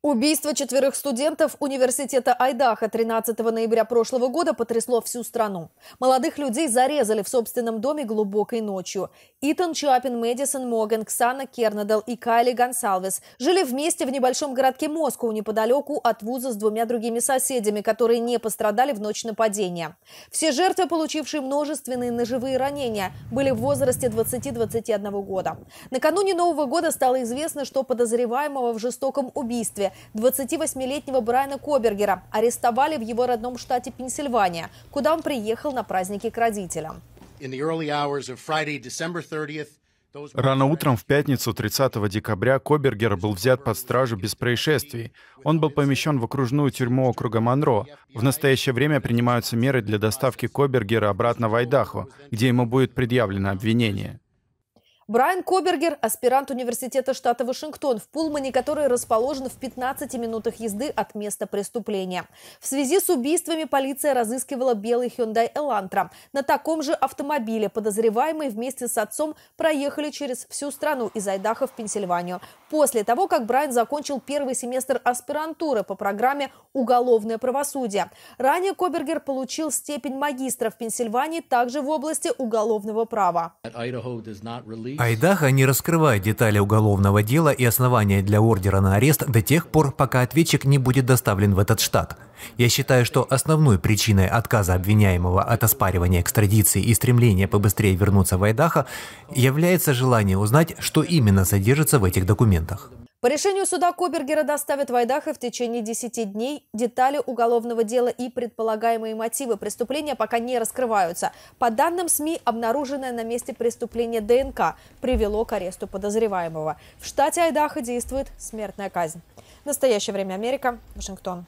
Убийство четверых студентов университета Айдаха 13 ноября прошлого года потрясло всю страну. Молодых людей зарезали в собственном доме глубокой ночью. Итан Чапин, Мэдисон Моген, Ксана Кернадел и Кайли Гонсалвес жили вместе в небольшом городке Москву неподалеку от вуза с двумя другими соседями, которые не пострадали в ночь нападения. Все жертвы, получившие множественные ножевые ранения, были в возрасте 20-21 года. Накануне Нового года стало известно, что подозреваемого в жестоком убийстве 28-летнего Брайана Кобергера. Арестовали в его родном штате Пенсильвания, куда он приехал на праздники к родителям. Рано утром в пятницу 30 декабря Кобергер был взят под стражу без происшествий. Он был помещен в окружную тюрьму округа Монро. В настоящее время принимаются меры для доставки Кобергера обратно в Айдахо, где ему будет предъявлено обвинение. Брайан Кобергер, аспирант университета штата Вашингтон в Пулмане, который расположен в 15 минутах езды от места преступления. В связи с убийствами полиция разыскивала белый Hyundai Elantra. На таком же автомобиле подозреваемые вместе с отцом проехали через всю страну из Айдаха в Пенсильванию. После того, как Брайан закончил первый семестр аспирантуры по программе «Уголовное правосудие». Ранее Кобергер получил степень магистра в Пенсильвании также в области уголовного права. Айдаха не раскрывает детали уголовного дела и основания для ордера на арест до тех пор, пока ответчик не будет доставлен в этот штат. Я считаю, что основной причиной отказа обвиняемого от оспаривания экстрадиции и стремления побыстрее вернуться в Айдаха является желание узнать, что именно содержится в этих документах. По решению суда Кобергера доставят в Айдахо в течение 10 дней. Детали уголовного дела и предполагаемые мотивы преступления пока не раскрываются. По данным СМИ, обнаруженное на месте преступления ДНК привело к аресту подозреваемого. В штате Айдахо действует смертная казнь. В настоящее время Америка, Вашингтон.